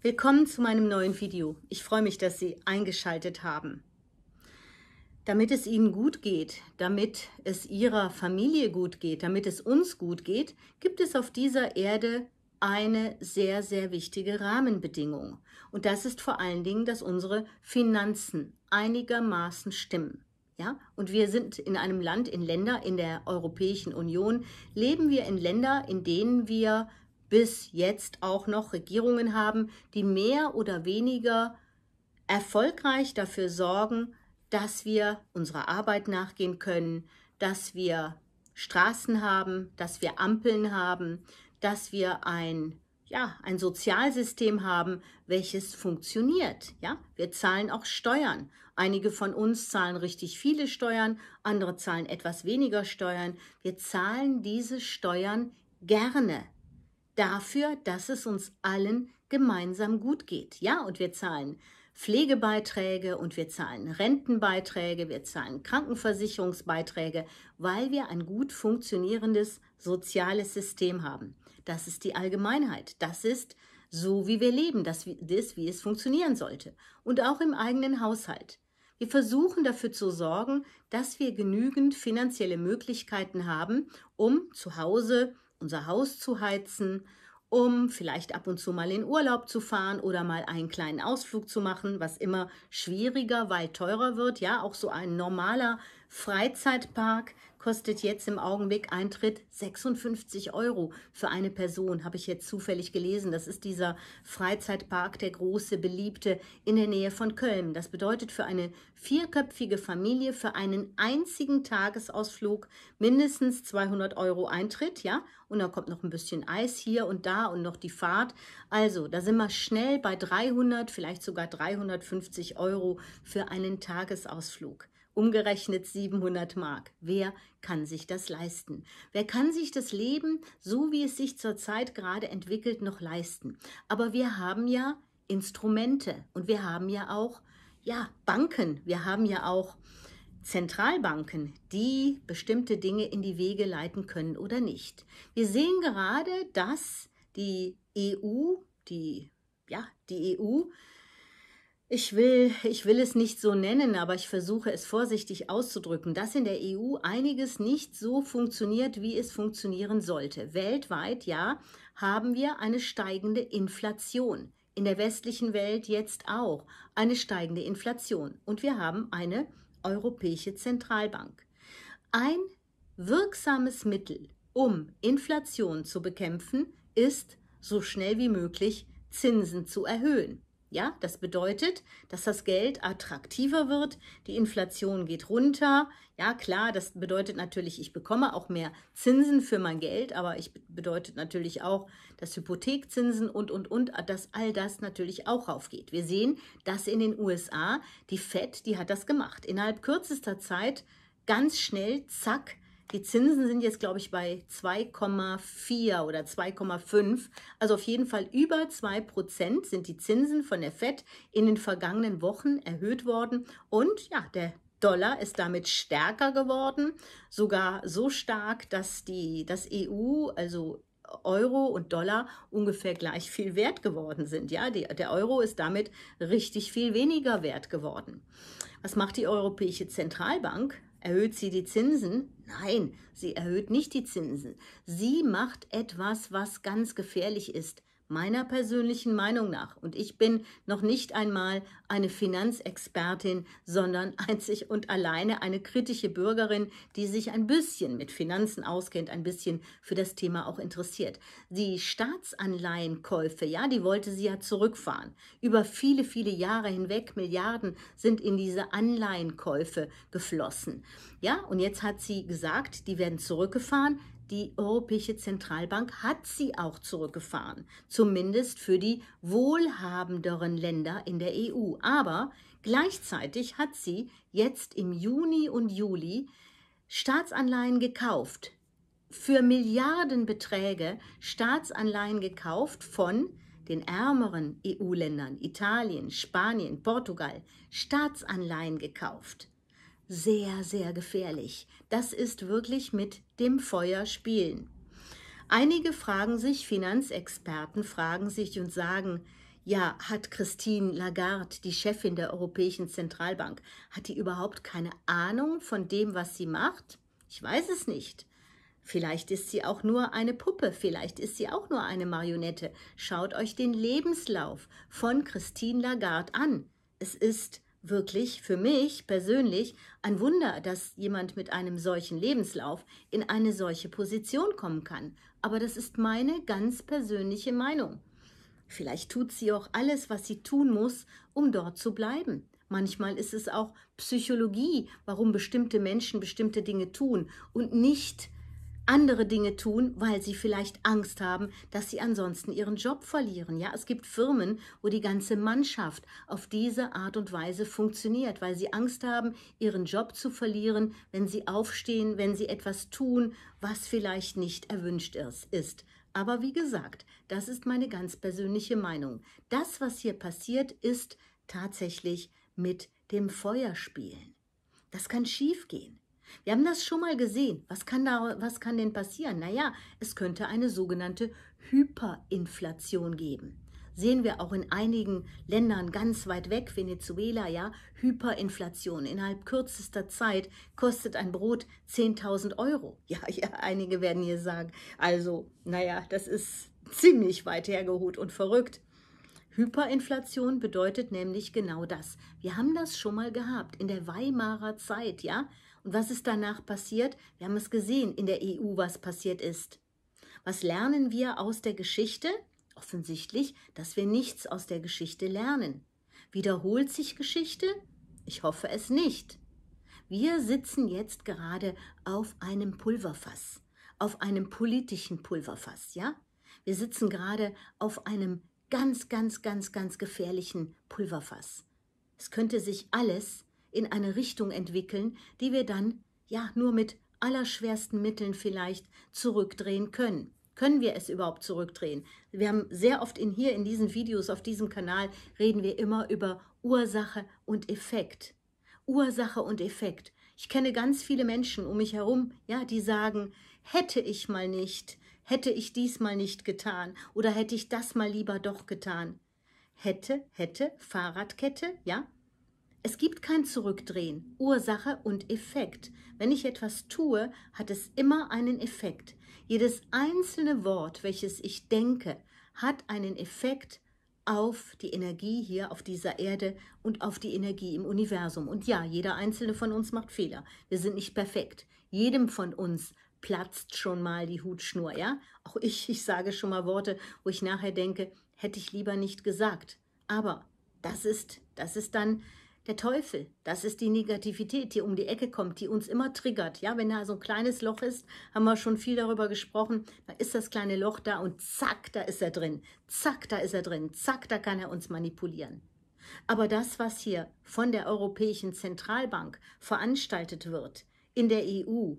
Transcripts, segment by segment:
Willkommen zu meinem neuen Video. Ich freue mich, dass Sie eingeschaltet haben. Damit es Ihnen gut geht, damit es Ihrer Familie gut geht, damit es uns gut geht, gibt es auf dieser Erde eine sehr, sehr wichtige Rahmenbedingung. Und das ist vor allen Dingen, dass unsere Finanzen einigermaßen stimmen. Ja, und wir sind in einem Land, in Länder in der Europäischen Union, leben wir in Länder, in denen wir bis jetzt auch noch Regierungen haben, die mehr oder weniger erfolgreich dafür sorgen, dass wir unserer Arbeit nachgehen können, dass wir Straßen haben, dass wir Ampeln haben, dass wir ein ja, ein Sozialsystem haben, welches funktioniert, ja? Wir zahlen auch Steuern. Einige von uns zahlen richtig viele Steuern, andere zahlen etwas weniger Steuern. Wir zahlen diese Steuern gerne, dafür, dass es uns allen gemeinsam gut geht. Ja, und wir zahlen Pflegebeiträge und wir zahlen Rentenbeiträge, wir zahlen Krankenversicherungsbeiträge, weil wir ein gut funktionierendes soziales System haben. Das ist die Allgemeinheit. Das ist so, wie wir leben. Das ist, wie es funktionieren sollte. Und auch im eigenen Haushalt. Wir versuchen dafür zu sorgen, dass wir genügend finanzielle Möglichkeiten haben, um zu Hause unser Haus zu heizen, um vielleicht ab und zu mal in Urlaub zu fahren oder mal einen kleinen Ausflug zu machen, was immer schwieriger, weil teurer wird. Ja, auch so ein normaler Freizeitpark kostet jetzt im Augenblick Eintritt 56 Euro für eine Person, habe ich jetzt zufällig gelesen. Das ist dieser Freizeitpark, der große, beliebte in der Nähe von Köln. Das bedeutet für eine vierköpfige Familie für einen einzigen Tagesausflug mindestens 200 Euro Eintritt, ja? Und da kommt noch ein bisschen Eis hier und da und noch die Fahrt. Also, da sind wir schnell bei 300, vielleicht sogar 350 Euro für einen Tagesausflug umgerechnet 700 Mark. Wer kann sich das leisten? Wer kann sich das Leben, so wie es sich zurzeit gerade entwickelt, noch leisten? Aber wir haben ja Instrumente und wir haben ja auch ja, Banken, wir haben ja auch Zentralbanken, die bestimmte Dinge in die Wege leiten können oder nicht. Wir sehen gerade, dass die EU, die ja, die EU ich will, ich will es nicht so nennen, aber ich versuche es vorsichtig auszudrücken, dass in der EU einiges nicht so funktioniert, wie es funktionieren sollte. Weltweit, ja, haben wir eine steigende Inflation. In der westlichen Welt jetzt auch eine steigende Inflation. Und wir haben eine Europäische Zentralbank. Ein wirksames Mittel, um Inflation zu bekämpfen, ist, so schnell wie möglich Zinsen zu erhöhen. Ja, das bedeutet, dass das Geld attraktiver wird, die Inflation geht runter. Ja, klar, das bedeutet natürlich, ich bekomme auch mehr Zinsen für mein Geld, aber ich bedeutet natürlich auch, dass Hypothekzinsen und und und, ah, dass all das natürlich auch raufgeht. Wir sehen, dass in den USA die Fed, die hat das gemacht. Innerhalb kürzester Zeit ganz schnell, zack, die Zinsen sind jetzt, glaube ich, bei 2,4 oder 2,5. Also auf jeden Fall über 2% sind die Zinsen von der FED in den vergangenen Wochen erhöht worden. Und ja, der Dollar ist damit stärker geworden, sogar so stark, dass die, das EU, also Euro und Dollar ungefähr gleich viel wert geworden sind. Ja, die, der Euro ist damit richtig viel weniger wert geworden. Was macht die Europäische Zentralbank? Erhöht sie die Zinsen? Nein, sie erhöht nicht die Zinsen. Sie macht etwas, was ganz gefährlich ist meiner persönlichen Meinung nach. Und ich bin noch nicht einmal eine Finanzexpertin, sondern einzig und alleine eine kritische Bürgerin, die sich ein bisschen mit Finanzen auskennt, ein bisschen für das Thema auch interessiert. Die Staatsanleihenkäufe, ja, die wollte sie ja zurückfahren. Über viele, viele Jahre hinweg, Milliarden sind in diese Anleihenkäufe geflossen. Ja, und jetzt hat sie gesagt, die werden zurückgefahren die Europäische Zentralbank hat sie auch zurückgefahren, zumindest für die wohlhabenderen Länder in der EU. Aber gleichzeitig hat sie jetzt im Juni und Juli Staatsanleihen gekauft, für Milliardenbeträge Staatsanleihen gekauft von den ärmeren EU-Ländern, Italien, Spanien, Portugal, Staatsanleihen gekauft sehr, sehr gefährlich. Das ist wirklich mit dem Feuer spielen. Einige fragen sich, Finanzexperten fragen sich und sagen, ja, hat Christine Lagarde, die Chefin der Europäischen Zentralbank, hat die überhaupt keine Ahnung von dem, was sie macht? Ich weiß es nicht. Vielleicht ist sie auch nur eine Puppe, vielleicht ist sie auch nur eine Marionette. Schaut euch den Lebenslauf von Christine Lagarde an. Es ist wirklich für mich persönlich ein Wunder, dass jemand mit einem solchen Lebenslauf in eine solche Position kommen kann. Aber das ist meine ganz persönliche Meinung. Vielleicht tut sie auch alles, was sie tun muss, um dort zu bleiben. Manchmal ist es auch Psychologie, warum bestimmte Menschen bestimmte Dinge tun und nicht andere Dinge tun, weil sie vielleicht Angst haben, dass sie ansonsten ihren Job verlieren. Ja, es gibt Firmen, wo die ganze Mannschaft auf diese Art und Weise funktioniert, weil sie Angst haben, ihren Job zu verlieren, wenn sie aufstehen, wenn sie etwas tun, was vielleicht nicht erwünscht ist. Aber wie gesagt, das ist meine ganz persönliche Meinung. Das, was hier passiert, ist tatsächlich mit dem Feuer spielen. Das kann schiefgehen. Wir haben das schon mal gesehen. Was kann, da, was kann denn passieren? Naja, es könnte eine sogenannte Hyperinflation geben. Sehen wir auch in einigen Ländern ganz weit weg, Venezuela, ja, Hyperinflation. Innerhalb kürzester Zeit kostet ein Brot 10.000 Euro. Ja, ja, einige werden hier sagen, also, naja, das ist ziemlich weit hergeholt und verrückt. Hyperinflation bedeutet nämlich genau das. Wir haben das schon mal gehabt in der Weimarer Zeit, ja? Und was ist danach passiert? Wir haben es gesehen in der EU, was passiert ist. Was lernen wir aus der Geschichte? Offensichtlich, dass wir nichts aus der Geschichte lernen. Wiederholt sich Geschichte? Ich hoffe es nicht. Wir sitzen jetzt gerade auf einem Pulverfass, auf einem politischen Pulverfass, ja? Wir sitzen gerade auf einem ganz, ganz, ganz, ganz gefährlichen Pulverfass. Es könnte sich alles in eine Richtung entwickeln, die wir dann ja nur mit allerschwersten Mitteln vielleicht zurückdrehen können. Können wir es überhaupt zurückdrehen? Wir haben sehr oft in hier in diesen Videos auf diesem Kanal reden wir immer über Ursache und Effekt. Ursache und Effekt. Ich kenne ganz viele Menschen um mich herum, ja, die sagen, hätte ich mal nicht hätte ich diesmal nicht getan oder hätte ich das mal lieber doch getan. Hätte, hätte, Fahrradkette, ja? Es gibt kein Zurückdrehen, Ursache und Effekt. Wenn ich etwas tue, hat es immer einen Effekt. Jedes einzelne Wort, welches ich denke, hat einen Effekt auf die Energie hier auf dieser Erde und auf die Energie im Universum. Und ja, jeder einzelne von uns macht Fehler. Wir sind nicht perfekt. Jedem von uns platzt schon mal die Hutschnur, ja? Auch ich, ich sage schon mal Worte, wo ich nachher denke, hätte ich lieber nicht gesagt. Aber das ist, das ist dann der Teufel, das ist die Negativität, die um die Ecke kommt, die uns immer triggert. Ja, wenn da so ein kleines Loch ist, haben wir schon viel darüber gesprochen, da ist das kleine Loch da und zack, da ist er drin. Zack, da ist er drin. Zack, da kann er uns manipulieren. Aber das, was hier von der Europäischen Zentralbank veranstaltet wird, in der EU,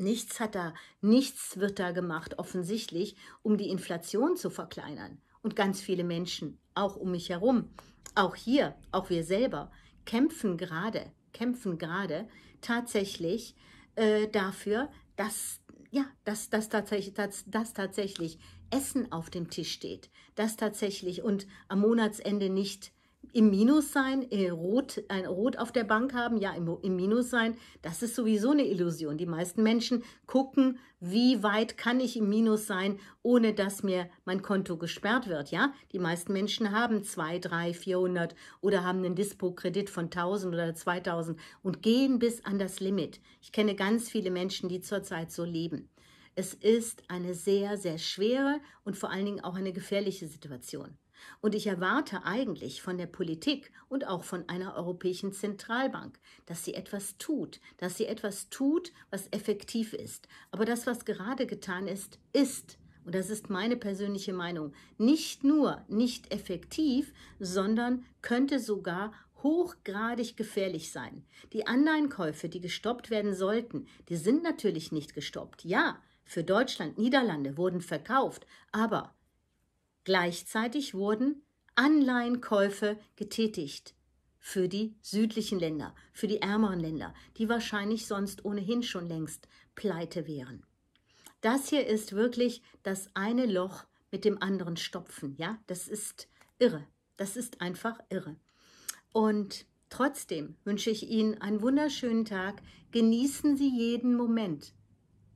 Nichts hat da, nichts wird da gemacht, offensichtlich, um die Inflation zu verkleinern. Und ganz viele Menschen, auch um mich herum, auch hier, auch wir selber, kämpfen gerade, kämpfen gerade tatsächlich äh, dafür, dass, ja, dass, dass, tatsächlich, dass, dass tatsächlich Essen auf dem Tisch steht, dass tatsächlich und am Monatsende nicht im Minus sein, äh, rot, ein Rot auf der Bank haben, ja, im, im Minus sein, das ist sowieso eine Illusion. Die meisten Menschen gucken, wie weit kann ich im Minus sein, ohne dass mir mein Konto gesperrt wird, ja. Die meisten Menschen haben 2, 3, 400 oder haben einen Dispo-Kredit von 1000 oder 2000 und gehen bis an das Limit. Ich kenne ganz viele Menschen, die zurzeit so leben. Es ist eine sehr, sehr schwere und vor allen Dingen auch eine gefährliche Situation. Und ich erwarte eigentlich von der Politik und auch von einer Europäischen Zentralbank, dass sie etwas tut, dass sie etwas tut, was effektiv ist. Aber das, was gerade getan ist, ist, und das ist meine persönliche Meinung, nicht nur nicht effektiv, sondern könnte sogar hochgradig gefährlich sein. Die Anleihenkäufe, die gestoppt werden sollten, die sind natürlich nicht gestoppt. Ja, für Deutschland, Niederlande wurden verkauft, aber Gleichzeitig wurden Anleihenkäufe getätigt für die südlichen Länder, für die ärmeren Länder, die wahrscheinlich sonst ohnehin schon längst pleite wären. Das hier ist wirklich das eine Loch mit dem anderen stopfen, ja? Das ist irre. Das ist einfach irre. Und trotzdem wünsche ich Ihnen einen wunderschönen Tag. Genießen Sie jeden Moment.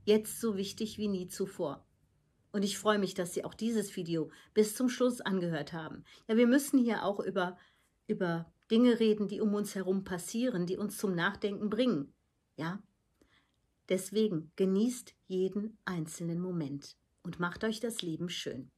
Jetzt so wichtig wie nie zuvor. Und ich freue mich, dass Sie auch dieses Video bis zum Schluss angehört haben. Ja, wir müssen hier auch über, über Dinge reden, die um uns herum passieren, die uns zum Nachdenken bringen. Ja? Deswegen genießt jeden einzelnen Moment und macht euch das Leben schön.